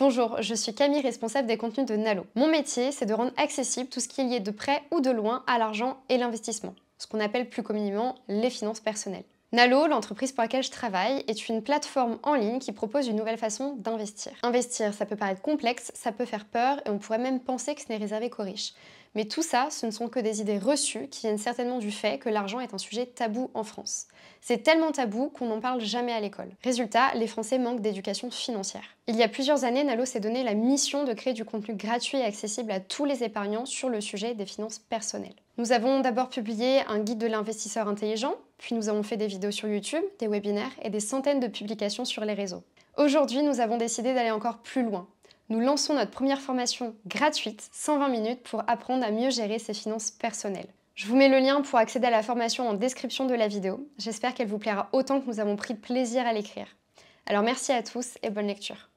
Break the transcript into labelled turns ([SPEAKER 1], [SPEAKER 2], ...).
[SPEAKER 1] Bonjour, je suis Camille, responsable des contenus de Nalo. Mon métier, c'est de rendre accessible tout ce qui est lié de près ou de loin à l'argent et l'investissement, ce qu'on appelle plus communément les finances personnelles. Nalo, l'entreprise pour laquelle je travaille, est une plateforme en ligne qui propose une nouvelle façon d'investir. Investir, ça peut paraître complexe, ça peut faire peur et on pourrait même penser que ce n'est réservé qu'aux riches. Mais tout ça, ce ne sont que des idées reçues qui viennent certainement du fait que l'argent est un sujet tabou en France. C'est tellement tabou qu'on n'en parle jamais à l'école. Résultat, les Français manquent d'éducation financière. Il y a plusieurs années, Nalo s'est donné la mission de créer du contenu gratuit et accessible à tous les épargnants sur le sujet des finances personnelles. Nous avons d'abord publié un guide de l'investisseur intelligent, puis nous avons fait des vidéos sur YouTube, des webinaires et des centaines de publications sur les réseaux. Aujourd'hui, nous avons décidé d'aller encore plus loin. Nous lançons notre première formation gratuite, 120 minutes, pour apprendre à mieux gérer ses finances personnelles. Je vous mets le lien pour accéder à la formation en description de la vidéo. J'espère qu'elle vous plaira autant que nous avons pris de plaisir à l'écrire. Alors merci à tous et bonne lecture.